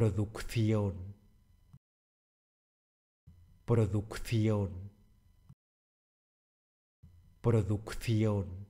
producción, producción, producción.